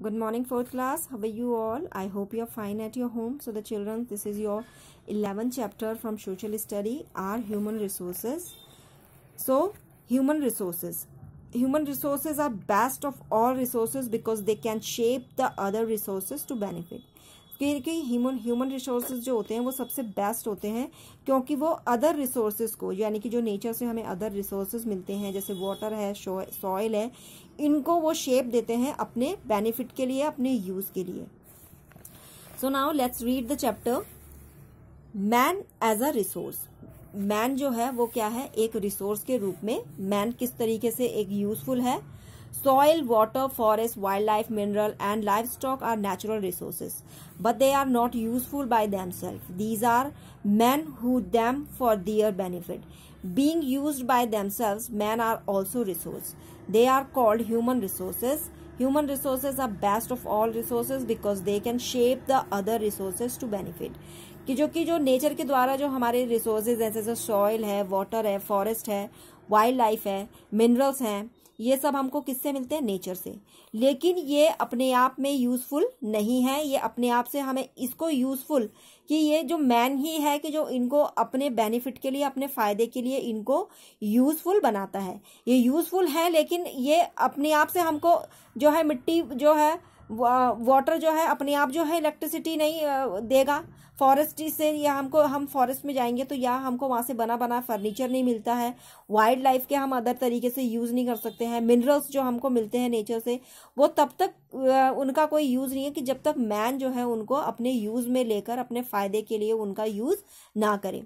good morning fourth class how are you all i hope you're fine at your home so the children this is your 11th chapter from social study are human resources so human resources human resources are best of all resources because they can shape the other resources to benefit फिर के human human resources जो होते हैं वो सबसे best होते हैं क्योंकि वो अदर रिसोर्सेज को यानी कि जो नेचर से हमें अदर रिसोर्सेज मिलते हैं जैसे वाटर है सॉयल है इनको वो शेप देते हैं अपने बेनिफिट के लिए अपने यूज के लिए so now let's read the chapter man as a resource man जो है वो क्या है एक रिसोर्स के रूप में मैन किस तरीके से एक यूजफुल है Soil, water, forest, wildlife, mineral and livestock are natural resources, but they are not useful by themselves. These are men who them for their benefit. Being used by themselves, men are also resource. They are called human resources. Human resources are best of all resources because they can shape the other resources to benefit. कि जो कि जो nature के द्वारा जो हमारे resources जैसे जो सॉइल है वाटर है फॉरेस्ट है वाइल्ड लाइफ है मिनरल्स हैं ये सब हमको किससे मिलते हैं नेचर से लेकिन ये अपने आप में यूज़फुल नहीं है ये अपने आप से हमें इसको यूज़फुल कि ये जो मैन ही है कि जो इनको अपने बेनिफिट के लिए अपने फ़ायदे के लिए इनको यूज़फुल बनाता है ये यूज़फुल है लेकिन ये अपने आप से हमको जो है मिट्टी जो है वाटर जो है अपने आप जो है इलेक्ट्रिसिटी नहीं देगा फॉरेस्ट से या हमको हम फॉरेस्ट में जाएंगे तो या हमको वहाँ से बना बना फर्नीचर नहीं मिलता है वाइल्ड लाइफ के हम अदर तरीके से यूज़ नहीं कर सकते हैं मिनरल्स जो हमको मिलते हैं नेचर से वो तब तक उनका कोई यूज़ नहीं है कि जब तक मैन जो है उनको अपने यूज़ में लेकर अपने फ़ायदे के लिए उनका यूज़ ना करें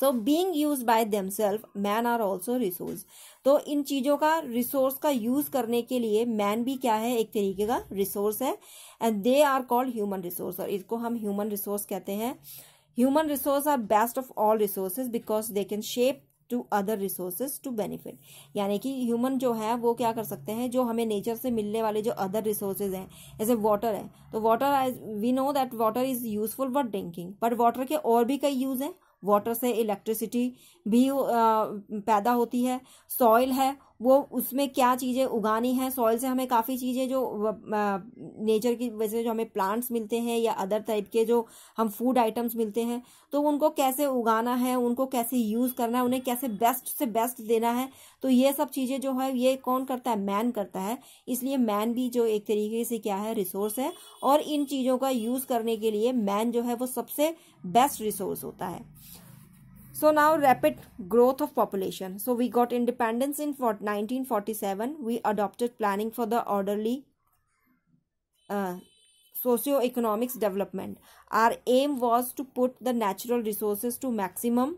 so being use by them self man are also resource तो इन चीज़ों का रिसोर्स का यूज़ करने के लिए मैन भी क्या है एक तरीके का रिसोर्स है and they are called human resource और इसको हम ह्यूमन रिसोर्स कहते हैं human resource are best of all resources because they can shape to other resources to benefit यानी कि ह्यूमन जो है वो क्या कर सकते हैं जो हमें नेचर से मिलने वाले जो अदर रिसोर्सेज हैं जैसे वाटर है तो water we know that water is useful for drinking but water के और भी कई यूज़ हैं वाटर से इलेक्ट्रिसिटी भी आ, uh, पैदा होती है सॉइल है वो उसमें क्या चीज़ें उगानी है सॉइल से हमें काफ़ी चीज़ें जो नेचर की वजह से जो हमें प्लांट्स मिलते हैं या अदर टाइप के जो हम फूड आइटम्स मिलते हैं तो उनको कैसे उगाना है उनको कैसे यूज़ करना है उन्हें कैसे बेस्ट से बेस्ट देना है तो ये सब चीज़ें जो है ये कौन करता है मैन करता है इसलिए मैन भी जो एक तरीके से क्या है रिसोर्स है और इन चीज़ों का यूज़ करने के लिए मैन जो है वो सबसे बेस्ट रिसोर्स होता है So now rapid growth of population. So we got independence in 1947. We adopted planning for the orderly uh, socio-economics development. Our aim was to put the natural resources to maximum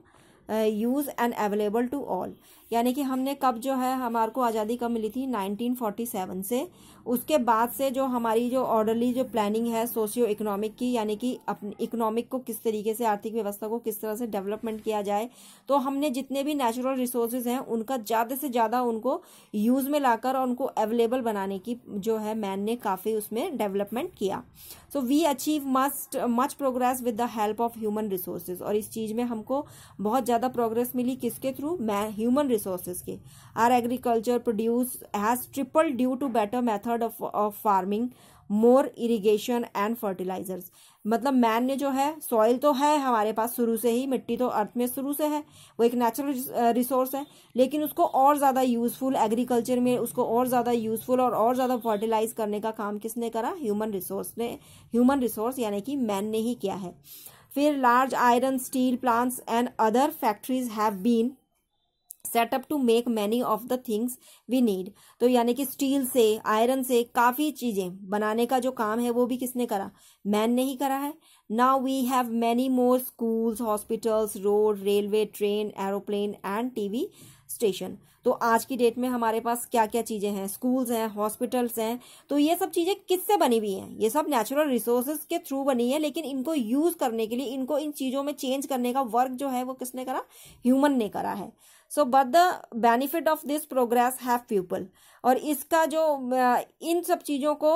use and available to all यानी कि हमने कब जो है हमारे को आज़ादी कब मिली थी 1947 से उसके बाद से जो हमारी जो ऑर्डरली जो प्लानिंग है सोशियो इकोनॉमिक की यानी कि इकोनॉमिक को किस तरीके से आर्थिक व्यवस्था को किस तरह से डेवलपमेंट किया जाए तो हमने जितने भी नेचुरल रिसोर्सेज हैं उनका ज़्यादा से ज़्यादा उनको यूज़ में लाकर और उनको अवेलेबल बनाने की जो है मैन ने काफ़ी उसमें डेवलपमेंट किया so we achieve must much progress with the help of human resources और इस चीज़ में हमको बहुत ज़्यादा प्रोग्रेस मिली किसके थ्रू ह्यूमन रिसोर्सेज के our agriculture produce has triple due to better method method of of farming more irrigation and fertilizers मतलब मैन ने जो है सॉइल तो है हमारे पास शुरू से ही मिट्टी तो अर्थ में शुरू से है वो एक नेचुरल रिसोर्स है लेकिन उसको और ज़्यादा यूजफुल एग्रीकल्चर में उसको और ज़्यादा यूजफुल और और ज़्यादा फर्टिलाइज करने का काम किसने करा ह्यूमन रिसोर्स ने ह्यूमन रिसोर्स यानी कि मैन ने ही किया है फिर large iron steel plants and other factories have been set up to make many of the things we need तो यानी कि स्टील से आयरन से काफ़ी चीज़ें बनाने का जो काम है वो भी किसने करा मैन ने ही करा है now we have many more schools hospitals road railway train aeroplane and TV station तो आज की डेट में हमारे पास क्या क्या चीज़ें हैं स्कूल्स हैं हॉस्पिटल्स हैं तो ये सब चीज़ें किससे बनी हुई हैं ये सब नेचुरल रिसोर्सेज के थ्रू बनी है लेकिन इनको यूज़ करने के लिए इनको इन चीज़ों में चेंज करने का वर्क जो है वो किसने करा ह्यूमन ने करा है so but the benefit of this progress have people और इसका जो इन सब चीज़ों को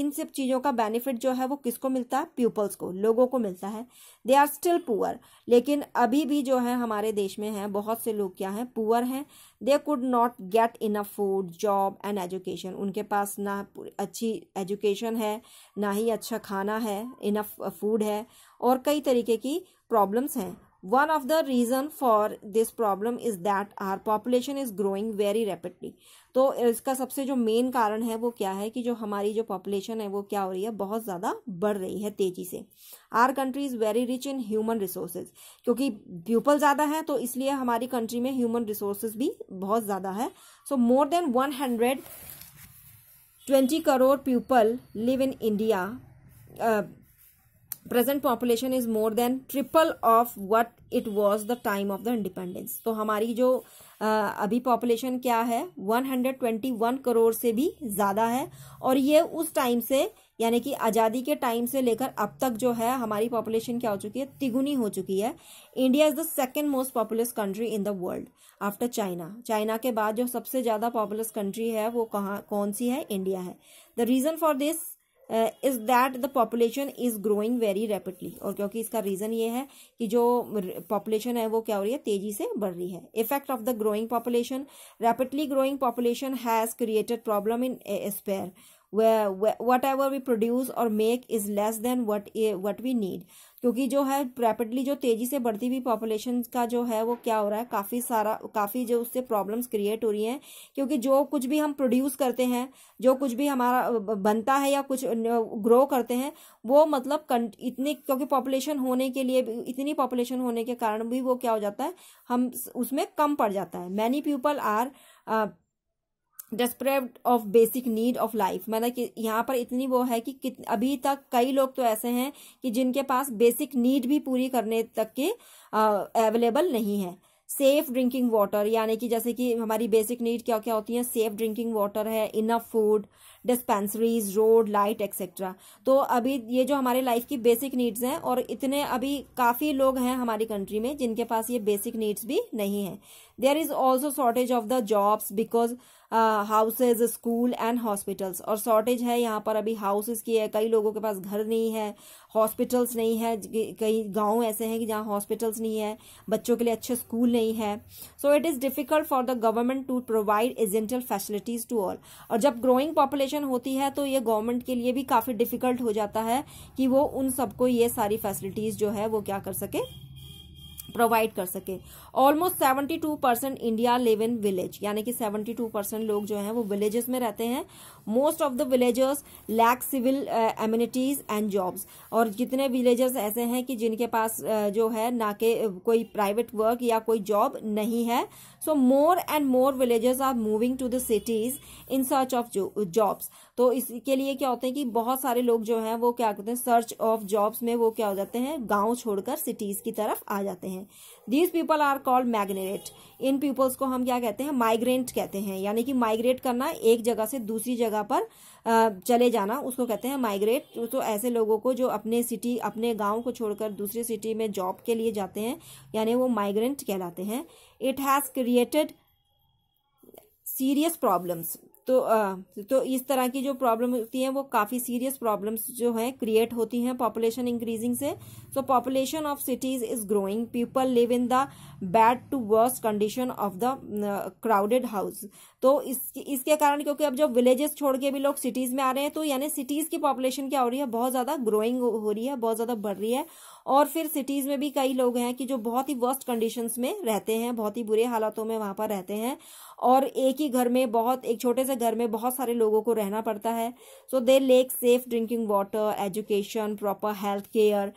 इन सब चीज़ों का बेनिफिट जो है वो किसको मिलता है पीपल्स को लोगों को मिलता है दे आर स्टिल पुअर लेकिन अभी भी जो है हमारे देश में है बहुत से लोग क्या हैं पुअर हैं they could not get enough food job and education उनके पास ना अच्छी एजुकेशन है ना ही अच्छा खाना है इनफ फूड है और कई तरीके की प्रॉब्लम्स हैं One of the reason for this problem is that our population is growing very rapidly. तो इसका सबसे जो मेन कारण है वो क्या है कि जो हमारी जो पॉपुलेशन है वो क्या हो रही है बहुत ज़्यादा बढ़ रही है तेज़ी से our country is very rich in human resources क्योंकि पीपल ज़्यादा है तो इसलिए हमारी कंट्री में ह्यूमन रिसोर्सेज भी बहुत ज़्यादा है so more than one hundred twenty crore people live in India present population is more than triple of what it was the time of the independence तो हमारी जो अभी पॉपुलेशन क्या है 121 करोड़ से भी ज़्यादा है और ये उस टाइम से यानी कि आज़ादी के टाइम से लेकर अब तक जो है हमारी पॉपुलेशन क्या हो चुकी है तिगुनी हो चुकी है India is the second most populous country in the world after China China के बाद जो सबसे ज़्यादा पॉपुलस कंट्री है वो कहा कौन सी है इंडिया है the reason for this is that the population is growing very rapidly और क्योंकि इसका रीजन ये है कि जो पॉपुलेशन है वो क्या हो रही है तेजी से बढ़ रही है effect of the growing population rapidly growing population has created problem in spare whatever we produce और make is less than what what we need क्योंकि जो है रैपिडली जो तेजी से बढ़ती हुई पॉपुलेशन का जो है वो क्या हो रहा है काफ़ी सारा काफ़ी जो उससे प्रॉब्लम्स क्रिएट हो रही हैं क्योंकि जो कुछ भी हम प्रोड्यूस करते हैं जो कुछ भी हमारा बनता है या कुछ ग्रो करते हैं वो मतलब इतने क्योंकि पॉपुलेशन होने के लिए इतनी पॉपुलेशन होने के कारण भी वो क्या हो जाता है हम उसमें कम पड़ जाता है many people are describe of basic need of life मतलब कि यहाँ पर इतनी वो है कि, अभी तक कई लोग तो ऐसे हैं कि जिनके पास बेसिक नीड भी पूरी करने तक के अवेलेबल नहीं है सेफ ड्रिंकिंग वाटर यानी कि जैसे कि हमारी बेसिक नीड क्या क्या होती है सेफ ड्रिंकिंग वाटर है enough food dispensaries road light etcetera तो अभी ये जो हमारे लाइफ की बेसिक नीड्स हैं और इतने अभी काफ़ी लोग हैं हमारी कंट्री में जिनके पास ये बेसिक नीड्स भी नहीं है there is also shortage of the jobs because houses school and hospitals और शॉर्टेज है यहाँ पर अभी हाउसेज की है कई लोगों के पास घर नहीं है हॉस्पिटल्स नहीं है कई गांव ऐसे हैं कि जहाँ हॉस्पिटल्स नहीं है बच्चों के लिए अच्छे स्कूल नहीं है so it is difficult for the government to provide essential facilities to all और जब ग्रोइंग पॉपुलेशन सिचुएशन होती है तो ये गवर्नमेंट के लिए भी काफी डिफिकल्ट हो जाता है कि वो उन सबको ये सारी फैसिलिटीज जो है वो क्या कर सके प्रोवाइड कर सके almost seventy two percent India live in village यानी कि सेवेंटी टू परसेंट लोग जो हैं वो विलेजेस में रहते हैं most of the villagers lack civil amenities and jobs और जितने विलेजर्स ऐसे हैं कि जिनके पास uh, जो है ना के uh, कोई प्राइवेट वर्क या कोई जॉब नहीं है so more and more villagers are moving to the cities in search of jobs तो इसके लिए क्या होते हैं कि बहुत सारे लोग जो हैं वो क्या करते हैं सर्च ऑफ जॉब्स में वो क्या हो जाते हैं गांव छोड़कर सिटीज की तरफ आ जाते हैं these people are called migrant इन पीपल्स को हम क्या कहते हैं माइग्रेंट कहते हैं यानी कि माइग्रेट करना एक जगह से दूसरी जगह पर चले जाना उसको कहते हैं माइग्रेट तो ऐसे लोगों को जो अपने सिटी अपने गांव को छोड़कर दूसरी सिटी में जॉब के लिए जाते हैं यानी वो माइग्रेंट कहलाते हैं it has created serious problems तो तो इस तरह की जो प्रॉब्लम होती है वो काफ़ी सीरियस प्रॉब्लम्स जो है क्रिएट होती हैं पॉपुलेशन इंक्रीजिंग से so population of cities is growing people live in the bad to worse condition of the crowded house तो इस इसके कारण क्योंकि अब जब विलेजेस छोड़ के भी लोग सिटीज़ में आ रहे हैं तो यानी सिटीज़ की पॉपुलेशन क्या हो रही है बहुत ज़्यादा ग्रोइंग हो रही है बहुत ज़्यादा बढ़ रही है और फिर सिटीज में भी कई लोग हैं कि जो बहुत ही वर्स्ट कंडीशंस में रहते हैं बहुत ही बुरे हालातों में वहां पर रहते हैं और एक ही घर में बहुत एक छोटे से घर में बहुत सारे लोगों को रहना पड़ता है so they lack safe drinking water education proper health care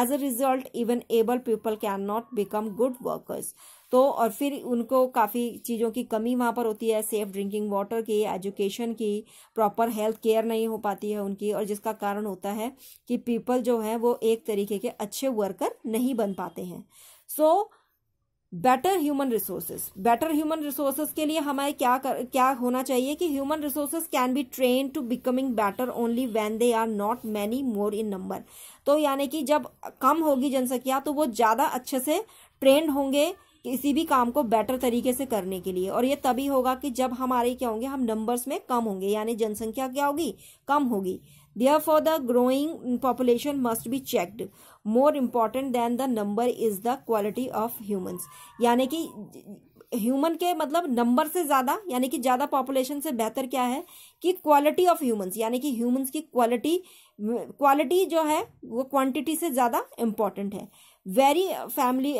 as a result even able people can not become good workers तो और फिर उनको काफ़ी चीज़ों की कमी वहाँ पर होती है सेफ ड्रिंकिंग वाटर की एजुकेशन की प्रॉपर हेल्थ केयर नहीं हो पाती है उनकी और जिसका कारण होता है कि पीपल जो है वो एक तरीके के अच्छे वर्कर नहीं बन पाते हैं so better human resources better human resources के लिए हमारे क्या कर, क्या होना चाहिए कि human resources can be train to becoming better only when they are not many more in number तो यानी कि जब कम होगी जनसंख्या तो वो ज़्यादा अच्छे से ट्रेंड होंगे किसी भी काम को बेटर तरीके से करने के लिए और ये तभी होगा कि जब हमारे क्या होंगे हम नंबर्स में कम होंगे यानी जनसंख्या क्या होगी कम होगी therefore the growing population must be checked more important than the number is the quality of humans यानी कि ह्यूमन के मतलब नंबर से ज्यादा यानी कि ज्यादा पॉपुलेशन से बेहतर क्या है कि क्वालिटी ऑफ ह्यूमंस यानी कि ह्यूमंस की क्वालिटी क्वालिटी जो है वो क्वांटिटी से ज्यादा इम्पॉर्टेंट है very family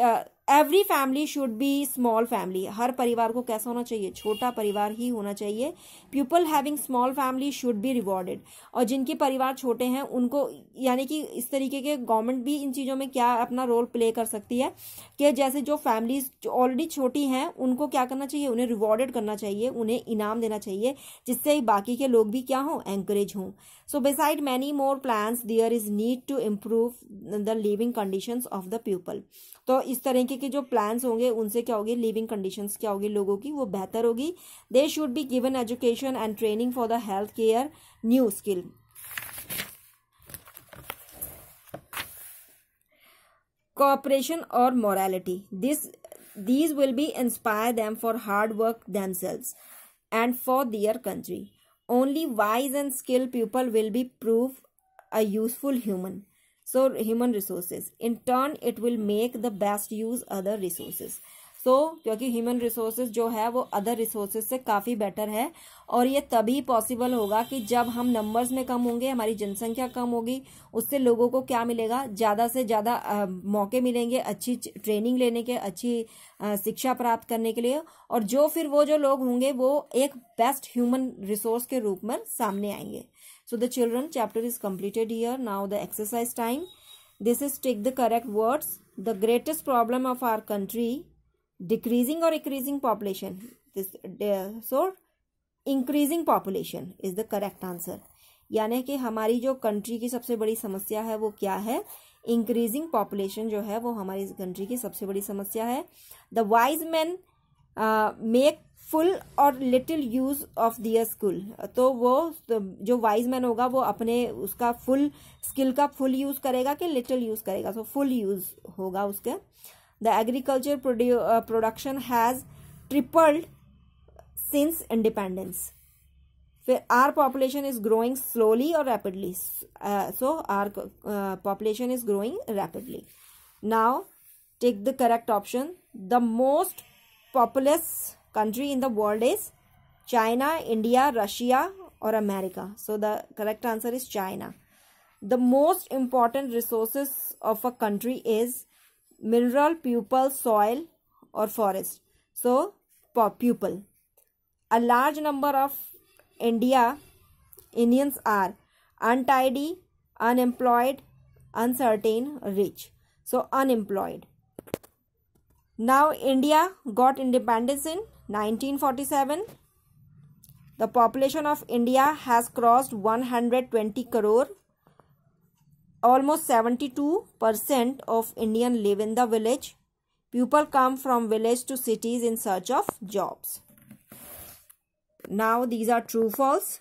every family should be small family हर परिवार को कैसा होना चाहिए छोटा परिवार ही होना चाहिए people having small family should be rewarded और जिनके परिवार छोटे हैं उनको यानी कि इस तरीके के गवर्नमेंट भी इन चीज़ों में क्या अपना रोल प्ले कर सकती है कि जैसे जो फैमिलीज ऑलरेडी छोटी हैं उनको क्या करना चाहिए उन्हें रिवॉर्डेड करना चाहिए उन्हें इनाम देना चाहिए जिससे बाकी के लोग भी क्या हों एंकरेज हों so beside many more plans there is need to improve the living condition of the people तो इस तरीके के जो प्लान्स होंगे उनसे क्या होगी लिविंग कंडीशंस क्या होगी लोगों की वो बेहतर होगी they should be given education and training for the health care new skill cooperation और morality this these will be inspire them for hard work themselves and for their country only wise and skilled people will be prove a useful human so human resources in turn it will make the best use other resources so so, क्योंकि human resources जो है वो other resources से काफ़ी better है और ये तभी पॉसिबल होगा कि जब हम नंबर्स में कम होंगे हमारी जनसंख्या कम होगी उससे लोगों को क्या मिलेगा ज़्यादा से ज़्यादा मौके मिलेंगे अच्छी ट्रेनिंग लेने के अच्छी आ, शिक्षा प्राप्त करने के लिए और जो फिर वो जो लोग होंगे वो एक बेस्ट ह्यूमन रिसोर्स के रूप में सामने आएंगे So the children chapter is completed here. Now the exercise time. This is take the correct words. The greatest problem of our country, decreasing or increasing population. This so increasing population is the correct answer यानी कि हमारी जो country की सबसे बड़ी समस्या है वो क्या है इंक्रीजिंग पॉपुलेशन जो है वो हमारी कंट्री की सबसे बड़ी समस्या है the wise man make full और little use of their skill तो वो तो जो वाइज मैन होगा वो अपने उसका फुल स्किल का फुल यूज करेगा कि लिटिल यूज करेगा सो फुल यूज होगा उसके the agriculture production has tripled since independence फिर our population is growing slowly और rapidly so our population is growing rapidly now take the correct option the most populous country in the world is China, India, Russia or America. So the correct answer is China. The most important resources of a country is mineral, pupil, soil or forest. So pupil. A large number of India Indians are untidy, unemployed, uncertain, rich. So unemployed. Now India got independence in 1947 the population of India has crossed 120 crore. Almost 72% of Indian live in the village. People come from village to cities in search of jobs. Now these are true false.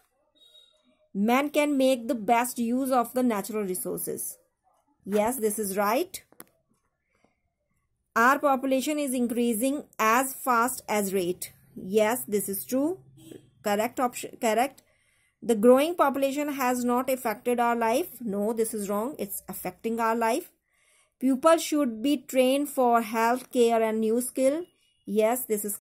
Man can make the best use of the natural resources. Yes, this is right. Our population is increasing as fast as rate. Yes, this is true. Correct option. Correct. The growing population has not affected our life. No, this is wrong. It's affecting our life. Pupils should be trained for health care and new skill. Yes, this is